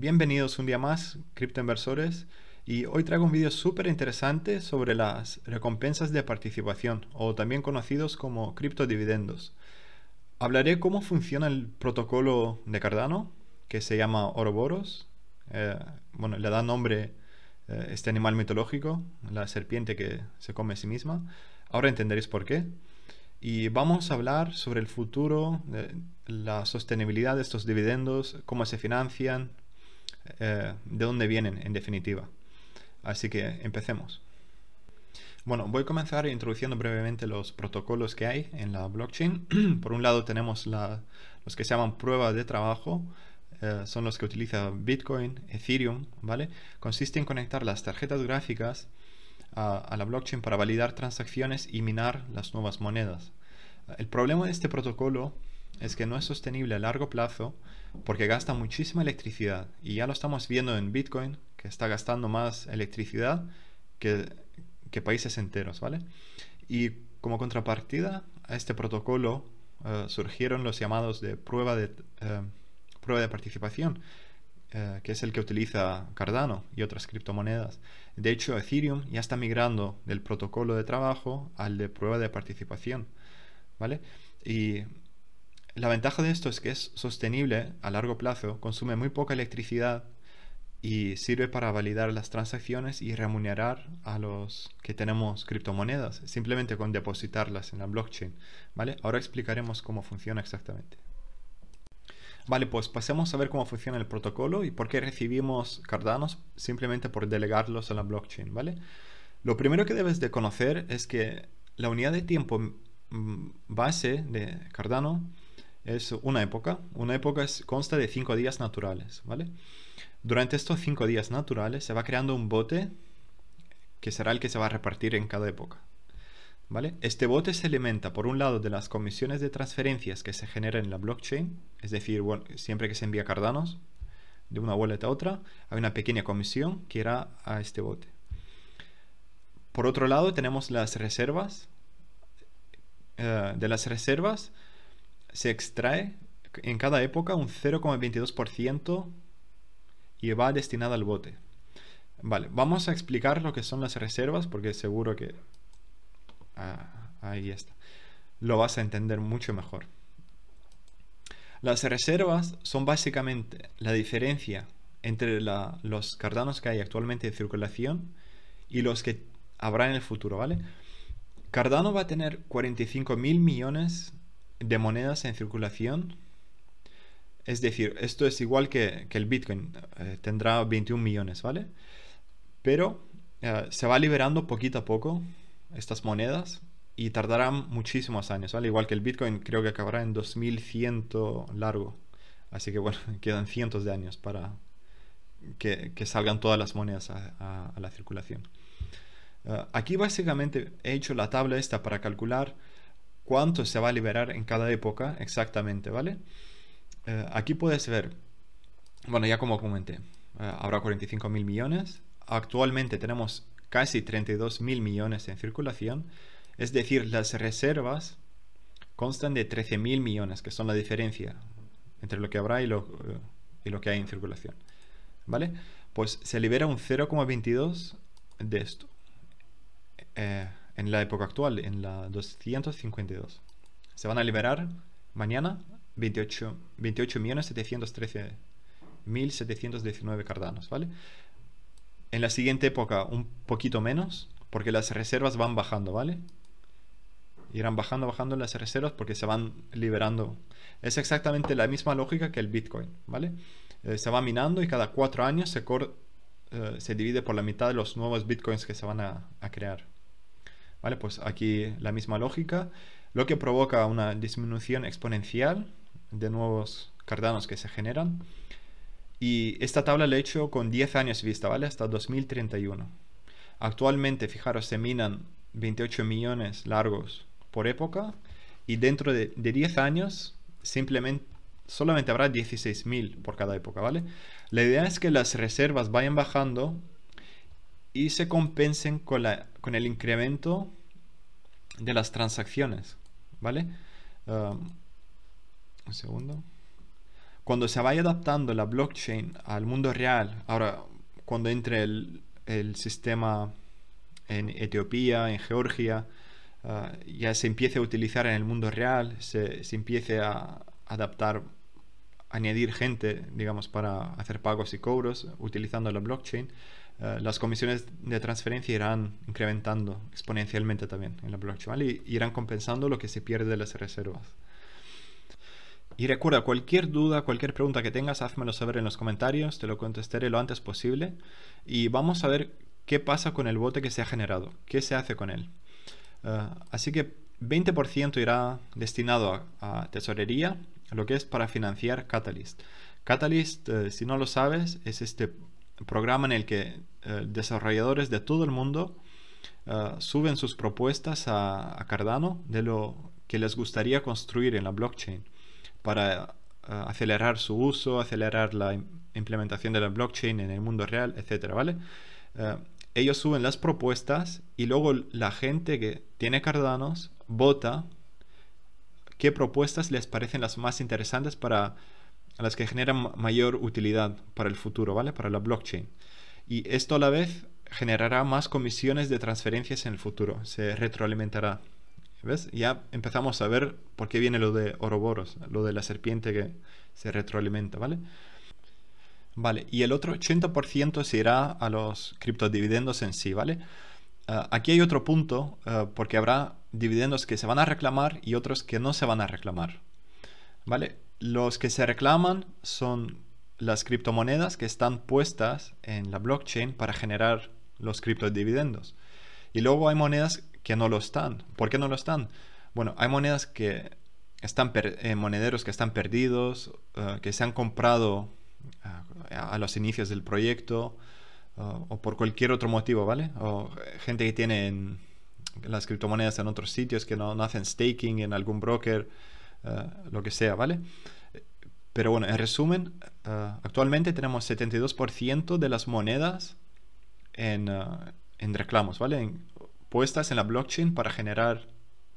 Bienvenidos un día más, criptoinversores, y hoy traigo un vídeo súper interesante sobre las recompensas de participación, o también conocidos como criptodividendos. Hablaré cómo funciona el protocolo de Cardano, que se llama oroboros eh, bueno, le da nombre eh, este animal mitológico, la serpiente que se come a sí misma. Ahora entenderéis por qué y vamos a hablar sobre el futuro, la sostenibilidad de estos dividendos, cómo se financian, eh, de dónde vienen en definitiva. Así que empecemos. Bueno, voy a comenzar introduciendo brevemente los protocolos que hay en la blockchain. Por un lado tenemos los que se llaman pruebas de trabajo, eh, son los que utiliza Bitcoin, Ethereum, ¿vale? Consiste en conectar las tarjetas gráficas a, a la blockchain para validar transacciones y minar las nuevas monedas. El problema de este protocolo es que no es sostenible a largo plazo porque gasta muchísima electricidad y ya lo estamos viendo en Bitcoin, que está gastando más electricidad que, países enteros, ¿vale? Y como contrapartida a este protocolo eh, surgieron los llamados de prueba de, eh, prueba de participación, eh, que es el que utiliza Cardano y otras criptomonedas. De hecho, Ethereum ya está migrando del protocolo de trabajo al de prueba de participación, ¿vale? Y la ventaja de esto es que es sostenible a largo plazo, consume muy poca electricidad y sirve para validar las transacciones y remunerar a los que tenemos criptomonedas, simplemente con depositarlas en la blockchain. ¿vale? Ahora explicaremos cómo funciona exactamente. Vale, pues pasemos a ver cómo funciona el protocolo y por qué recibimos cardanos simplemente por delegarlos a la blockchain, ¿vale? Lo primero que debes de conocer es que la unidad de tiempo mm, base de Cardano es una época. Una época consta de cinco días naturales, ¿vale? Durante estos cinco días naturales se va creando un bote que será el que se va a repartir en cada época. ¿Vale? Este bote se alimenta, por un lado, de las comisiones de transferencias que se generan en la blockchain, es decir, siempre que se envía cardanos de una wallet a otra, hay una pequeña comisión que irá a este bote. Por otro lado, tenemos las reservas. Eh, de las reservas se extrae en cada época un 0,22% y va destinada al bote. Vale, vamos a explicar lo que son las reservas porque seguro que... Ah, ahí está. Lo vas a entender mucho mejor. Las reservas son básicamente la diferencia entre los cardanos que hay actualmente en circulación y los que habrá en el futuro, ¿vale? Cardano va a tener 45 mil millones de monedas en circulación. Es decir, esto es igual que, que el Bitcoin, eh, tendrá 21 millones, ¿vale? Pero eh, se va liberando poquito a poco estas monedas y tardarán muchísimos años, ¿vale? Igual que el Bitcoin creo que acabará en 2100 largo. Así que bueno, quedan cientos de años para que, que salgan todas las monedas a, la circulación. Eh, aquí básicamente he hecho la tabla esta para calcular cuánto se va a liberar en cada época exactamente, ¿vale? Eh, aquí puedes ver, bueno, ya como comenté, eh, habrá 45 mil millones. Actualmente tenemos casi 32 mil millones en circulación, es decir, las reservas constan de 13 mil millones, que son la diferencia entre lo que habrá y lo, eh, que hay en circulación. ¿Vale? Pues se libera un 0,22 de esto en la época actual, en la 252. Se van a liberar mañana 28.713.719 cardanos, ¿vale? En la siguiente época un poquito menos, porque las reservas van bajando, ¿vale? Irán bajando, bajando las reservas porque se van liberando. Es exactamente la misma lógica que el Bitcoin, ¿vale? Eh, se va minando y cada cuatro años eh, se, divide por la mitad de los nuevos Bitcoins que se van a crear. ¿Vale? Pues aquí la misma lógica, lo que provoca una disminución exponencial de nuevos cardanos que se generan. Y esta tabla la he hecho con 10 años vista, ¿vale? Hasta 2031. Actualmente, fijaros, se minan 28 millones largos por época y dentro de, de 10 años simplemente solamente habrá 16.000 por cada época, ¿vale? La idea es que las reservas vayan bajando y se compensen con, el incremento de las transacciones, ¿vale? Um, un segundo. Cuando se vaya adaptando la blockchain al mundo real, ahora cuando entre el, sistema en Etiopía, en Georgia, uh, ya se empiece a utilizar en el mundo real, se, se empiece a adaptar, añadir gente, digamos, para hacer pagos y cobros utilizando la blockchain, eh, las comisiones de transferencia irán incrementando exponencialmente también en la blockchain y irán compensando lo que se pierde de las reservas. Y recuerda, cualquier duda, cualquier pregunta que tengas, házmelo saber en los comentarios, te lo contestaré lo antes posible y vamos a ver qué pasa con el bote que se ha generado, qué se hace con él. Eh, así que 20% irá destinado a, tesorería, lo que es para financiar Catalyst. Catalyst, eh, si no lo sabes, es este programa en el que eh, desarrolladores de todo el mundo eh, suben sus propuestas a, Cardano de lo que les gustaría construir en la blockchain para eh, acelerar su uso, acelerar la implementación de la blockchain en el mundo real, etcétera, ¿vale? ellos suben las propuestas y luego la gente que tiene Cardanos vota qué propuestas les parecen las más interesantes para a las que generan mayor utilidad para el futuro, ¿vale? Para la blockchain. Y esto a la vez generará más comisiones de transferencias en el futuro, se retroalimentará. ¿Ves? Ya empezamos a ver por qué viene lo de Oroboros, lo de la serpiente que se retroalimenta, ¿vale? Vale, y el otro 80% se irá a los criptodividendos en sí, ¿vale? Ah, aquí hay otro punto, ah, porque habrá dividendos que se van a reclamar y otros que no se van a reclamar, ¿vale? Los que se reclaman son las criptomonedas que están puestas en la blockchain para generar los criptodividendos. Y luego hay monedas que no lo están. ¿Por qué no lo están? Bueno, hay monedas que están eh, monederos que están perdidos, eh, que se han comprado eh, a los inicios del proyecto o por cualquier otro motivo, ¿vale? O gente que tiene las criptomonedas en otros sitios que no hacen staking en algún broker eh, lo que sea, ¿vale? Pero bueno, en resumen, eh, actualmente tenemos 72% de las monedas en, eh, reclamos, ¿vale? puestas en la blockchain para generar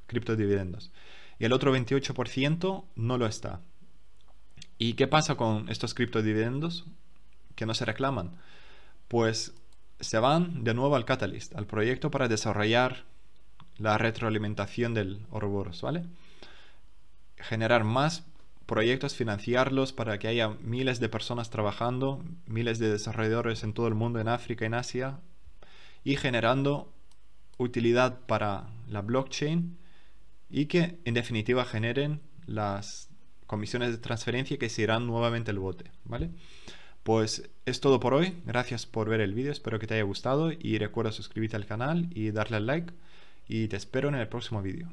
criptodividendos. Y el otro 28% no lo está. ¿Y qué pasa con estos criptodividendos que no se reclaman? Pues se van de nuevo al Catalyst, al proyecto para desarrollar la retroalimentación del Ouroboros, ¿vale? generar más proyectos, financiarlos para que haya miles de personas trabajando, miles de desarrolladores en todo el mundo, en África, en Asia, y generando utilidad para la blockchain y que en definitiva generen las comisiones de transferencia que se irán nuevamente al bote, ¿vale? Pues es todo por hoy, gracias por ver el vídeo, espero que te haya gustado y recuerda suscribirte al canal y darle al like y te espero en el próximo vídeo.